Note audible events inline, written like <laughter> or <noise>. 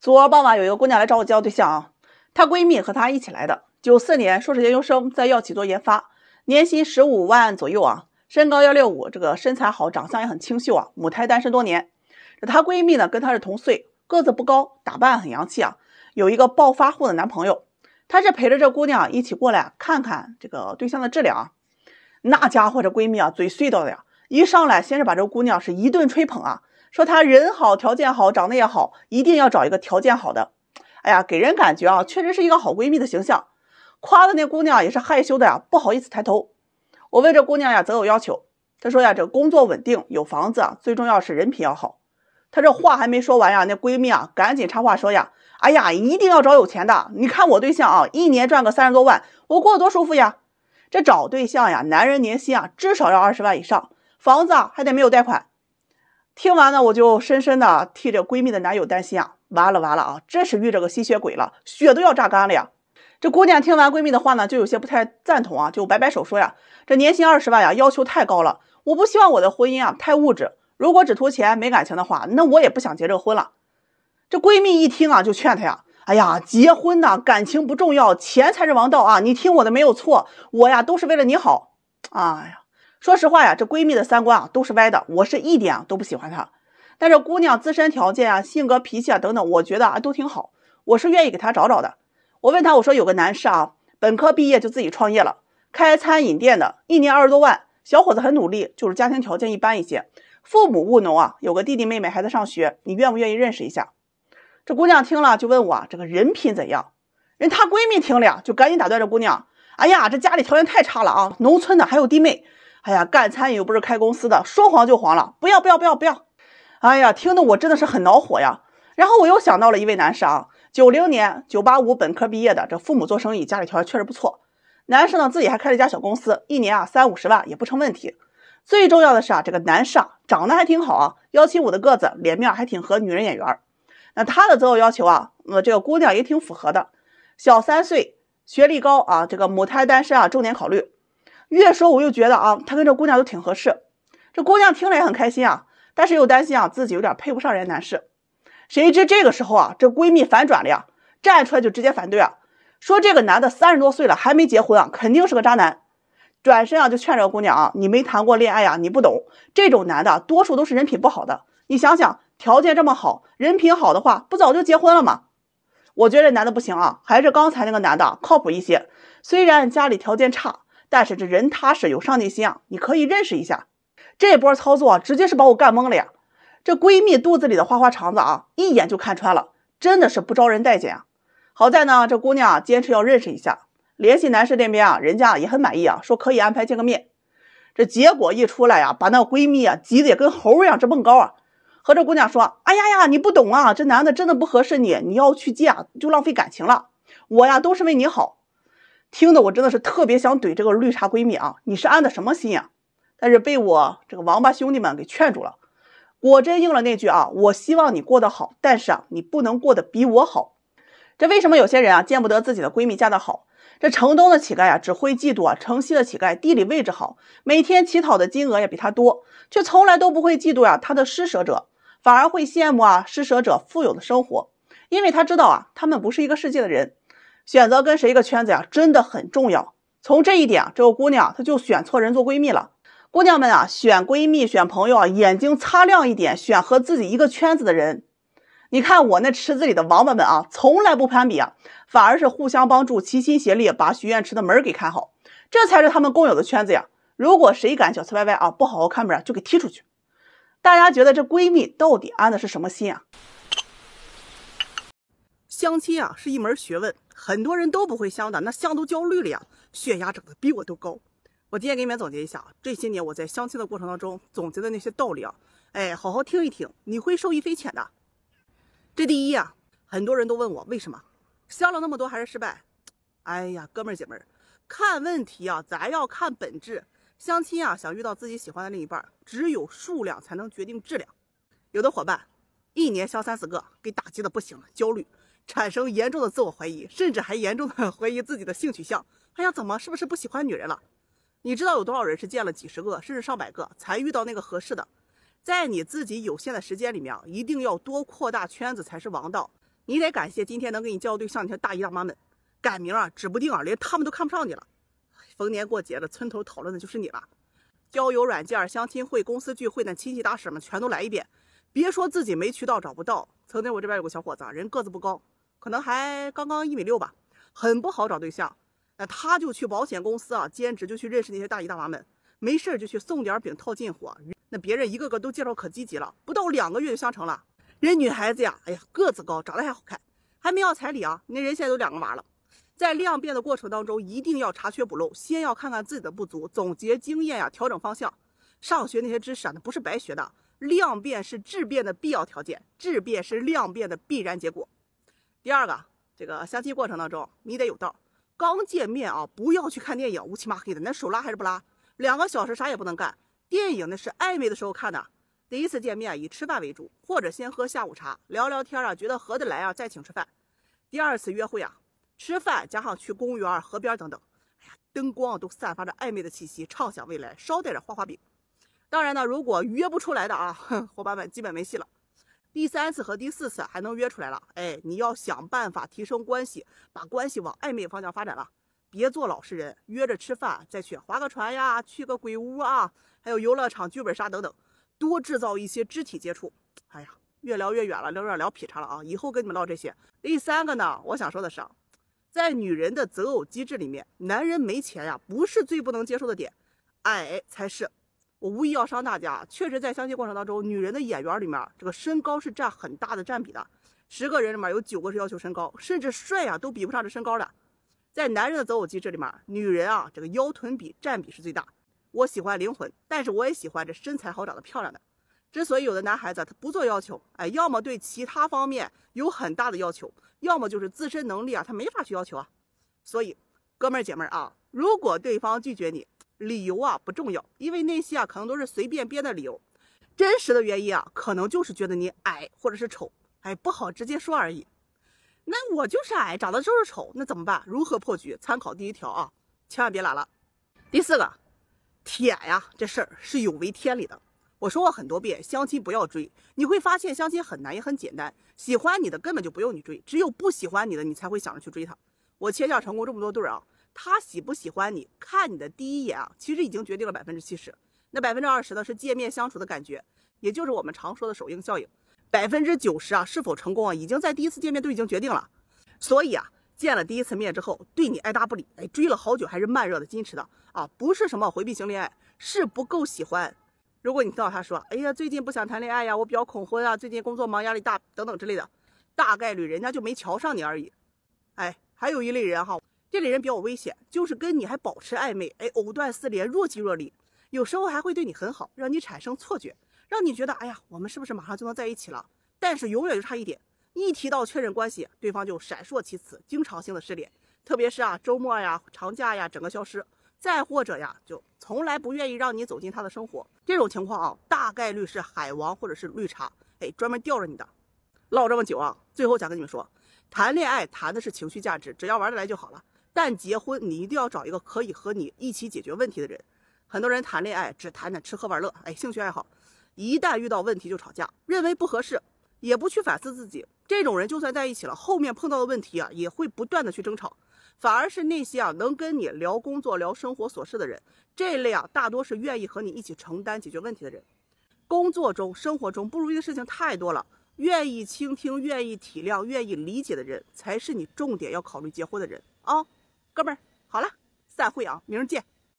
昨儿傍晚，有一个姑娘来找我介绍对象啊。她闺蜜和她一起来的，九四年硕士研究生，在药企做研发，年薪十五万左右啊。身高幺六五，这个身材好，长相也很清秀啊。母胎单身多年。这她闺蜜呢，跟她是同岁，个子不高，打扮很洋气啊。有一个暴发户的男朋友，她是陪着这姑娘一起过来看看这个对象的质量。啊。那家伙这闺蜜啊，嘴碎到的呀，一上来先是把这姑娘是一顿吹捧啊。说他人好，条件好，长得也好，一定要找一个条件好的。哎呀，给人感觉啊，确实是一个好闺蜜的形象。夸的那姑娘也是害羞的呀，不好意思抬头。我问这姑娘呀，择偶要求，她说呀，这工作稳定，有房子啊，最重要是人品要好。她这话还没说完呀，那闺蜜啊，赶紧插话说呀，哎呀，一定要找有钱的。你看我对象啊，一年赚个三十多万，我过得多舒服呀。这找对象呀，男人年薪啊，至少要二十万以上，房子啊，还得没有贷款。听完呢，我就深深的替这闺蜜的男友担心啊！完了完了啊，真是遇着个吸血鬼了，血都要榨干了呀！这姑娘听完闺蜜的话呢，就有些不太赞同啊，就摆摆手说呀：“这年薪二十万呀，要求太高了，我不希望我的婚姻啊太物质。如果只图钱没感情的话，那我也不想结这个婚了。”这闺蜜一听啊，就劝她呀：“哎呀，结婚呐，感情不重要，钱才是王道啊！你听我的没有错，我呀都是为了你好。”哎呀。说实话呀，这闺蜜的三观啊都是歪的，我是一点啊都不喜欢她。但是姑娘自身条件啊、性格脾气啊等等，我觉得啊都挺好，我是愿意给她找找的。我问她，我说有个男士啊，本科毕业就自己创业了，开餐饮店的，一年二十多万，小伙子很努力，就是家庭条件一般一些，父母务农啊，有个弟弟妹妹还在上学。你愿不愿意认识一下？这姑娘听了就问我啊，这个人品怎样？人她闺蜜听了呀，就赶紧打断这姑娘，哎呀，这家里条件太差了啊，农村的，还有弟妹。哎呀，干餐饮又不是开公司的，说黄就黄了！不要不要不要不要！哎呀，听得我真的是很恼火呀。然后我又想到了一位男士啊，九零年九八五本科毕业的，这父母做生意，家里条件确实不错。男士呢自己还开了一家小公司，一年啊三五十万也不成问题。最重要的是啊，这个男士长得还挺好啊，幺七五的个子，脸面还挺合女人眼缘。那他的择偶要求啊，呃，这个姑娘也挺符合的，小三岁，学历高啊，这个母胎单身啊，重点考虑。越说，我又觉得啊，他跟这姑娘都挺合适。这姑娘听了也很开心啊，但是又担心啊，自己有点配不上人家男士。谁知这个时候啊，这闺蜜反转了呀，站出来就直接反对啊，说这个男的三十多岁了还没结婚啊，肯定是个渣男。转身啊，就劝这个姑娘啊，你没谈过恋爱呀，你不懂。这种男的多数都是人品不好的。你想想，条件这么好，人品好的话，不早就结婚了吗？我觉得这男的不行啊，还是刚才那个男的靠谱一些。虽然家里条件差。但是这人踏实有上进心啊，你可以认识一下。这波操作直接是把我干懵了呀！这闺蜜肚子里的花花肠子啊，一眼就看穿了，真的是不招人待见啊。好在呢，这姑娘坚持要认识一下，联系男士那边啊，人家也很满意啊，说可以安排见个面。这结果一出来呀，把那闺蜜啊急得也跟猴一样直蹦高啊，和这姑娘说：“哎呀呀，你不懂啊，这男的真的不合适你，你要去见啊，就浪费感情了，我呀都是为你好。”听得我真的是特别想怼这个绿茶闺蜜啊！你是安的什么心呀？但是被我这个王八兄弟们给劝住了。果真应了那句啊，我希望你过得好，但是啊，你不能过得比我好。这为什么有些人啊见不得自己的闺蜜嫁得好？这城东的乞丐啊只会嫉妒啊，城西的乞丐地理位置好，每天乞讨的金额也比他多，却从来都不会嫉妒啊他的施舍者，反而会羡慕啊施舍者富有的生活，因为他知道啊他们不是一个世界的人。选择跟谁一个圈子呀，真的很重要。从这一点啊，这个姑娘她就选错人做闺蜜了。姑娘们啊，选闺蜜、选朋友啊，眼睛擦亮一点，选和自己一个圈子的人。你看我那池子里的王八们啊，从来不攀比，啊，反而是互相帮助，齐心协力把许愿池的门给看好。这才是他们共有的圈子呀。如果谁敢小踩歪歪啊，不好好看门，就给踢出去。大家觉得这闺蜜到底安的是什么心啊？相亲啊是一门学问，很多人都不会相的，那相都焦虑了呀，血压整的比我都高。我今天给你们总结一下这些年我在相亲的过程当中总结的那些道理啊，哎，好好听一听，你会受益匪浅的。这第一啊，很多人都问我为什么相了那么多还是失败？哎呀，哥们儿姐们儿，看问题啊，咱要看本质。相亲啊，想遇到自己喜欢的另一半，只有数量才能决定质量。有的伙伴一年相三四个，给打击的不行，了，焦虑。产生严重的自我怀疑，甚至还严重的 <laughs> 怀疑自己的性取向。哎呀，怎么是不是不喜欢女人了？你知道有多少人是见了几十个，甚至上百个才遇到那个合适的？在你自己有限的时间里面，一定要多扩大圈子才是王道。你得感谢今天能给你交对象那些大姨大妈们。改明儿啊，指不定啊，连他们都看不上你了。逢年过节的村头讨论的就是你了。交友软件、相亲会、公司聚会，那亲戚大婶们全都来一遍。别说自己没渠道找不到。曾经我这边有个小伙子，人个子不高。可能还刚刚一米六吧，很不好找对象。那他就去保险公司啊兼职，就去认识那些大姨大妈们，没事就去送点饼套近乎。那别人一个个都介绍可积极了，不到两个月就相成了。人女孩子呀，哎呀个子高，长得还好看，还没要彩礼啊。你那人现在都两个娃了。在量变的过程当中，一定要查缺补漏，先要看看自己的不足，总结经验呀，调整方向。上学那些知识，啊，那不是白学的。量变是质变的必要条件，质变是量变的必然结果。第二个，这个相亲过程当中，你得有道。刚见面啊，不要去看电影，乌漆嘛黑的，那手拉还是不拉？两个小时啥也不能干，电影呢是暧昧的时候看的。第一次见面以吃饭为主，或者先喝下午茶，聊聊天啊，觉得合得来啊，再请吃饭。第二次约会啊，吃饭加上去公园、河边等等。哎呀，灯光都散发着暧昧的气息，畅想未来，捎带着画画饼。当然呢，如果约不出来的啊，伙伴们基本没戏了。第三次和第四次还能约出来了，哎，你要想办法提升关系，把关系往暧昧方向发展了，别做老实人，约着吃饭再去划个船呀，去个鬼屋啊，还有游乐场、剧本杀等等，多制造一些肢体接触。哎呀，越聊越远了，聊着聊劈叉了啊！以后跟你们唠这些。第三个呢，我想说的是，在女人的择偶机制里面，男人没钱呀，不是最不能接受的点，矮才是。我无意要伤大家，确实，在相亲过程当中，女人的眼缘里面，这个身高是占很大的占比的，十个人里面有九个是要求身高，甚至帅啊都比不上这身高的。在男人的择偶机这里面，女人啊，这个腰臀比占比是最大。我喜欢灵魂，但是我也喜欢这身材好、长得漂亮的。之所以有的男孩子他不做要求，哎，要么对其他方面有很大的要求，要么就是自身能力啊，他没法去要求。啊。所以，哥们儿姐们儿啊，如果对方拒绝你，理由啊不重要，因为那些啊可能都是随便编的理由，真实的原因啊可能就是觉得你矮或者是丑，哎不好直接说而已。那我就是矮，长得就是丑，那怎么办？如何破局？参考第一条啊，千万别懒了。第四个，舔呀这事儿是有违天理的。我说过很多遍，相亲不要追，你会发现相亲很难也很简单，喜欢你的根本就不用你追，只有不喜欢你的你才会想着去追他。我切手成功这么多对儿啊。他喜不喜欢你？看你的第一眼啊，其实已经决定了百分之七十。那百分之二十呢？是见面相处的感觉，也就是我们常说的首映效应。百分之九十啊，是否成功啊，已经在第一次见面都已经决定了。所以啊，见了第一次面之后，对你爱搭不理，哎，追了好久还是慢热的、矜持的啊，不是什么回避型恋爱，是不够喜欢。如果你听到他说，哎呀，最近不想谈恋爱呀，我比较恐婚啊，最近工作忙、压力大等等之类的，大概率人家就没瞧上你而已。哎，还有一类人哈。这类人比较危险，就是跟你还保持暧昧，哎，藕断丝连，若即若离，有时候还会对你很好，让你产生错觉，让你觉得哎呀，我们是不是马上就能在一起了？但是永远就差一点。一提到确认关系，对方就闪烁其词，经常性的失联，特别是啊，周末呀、长假呀，整个消失。再或者呀，就从来不愿意让你走进他的生活。这种情况啊，大概率是海王或者是绿茶，哎，专门吊着你的。唠这么久啊，最后想跟你们说，谈恋爱谈的是情绪价值，只要玩得来就好了。但结婚，你一定要找一个可以和你一起解决问题的人。很多人谈恋爱只谈谈吃喝玩乐，哎，兴趣爱好，一旦遇到问题就吵架，认为不合适，也不去反思自己。这种人就算在一起了，后面碰到的问题啊，也会不断的去争吵。反而是那些啊能跟你聊工作、聊生活琐事的人，这类啊大多是愿意和你一起承担解决问题的人。工作中、生活中不如意的事情太多了，愿意倾听、愿意体谅、愿意理解的人，才是你重点要考虑结婚的人啊。哥们儿，好了，散会啊！明儿见。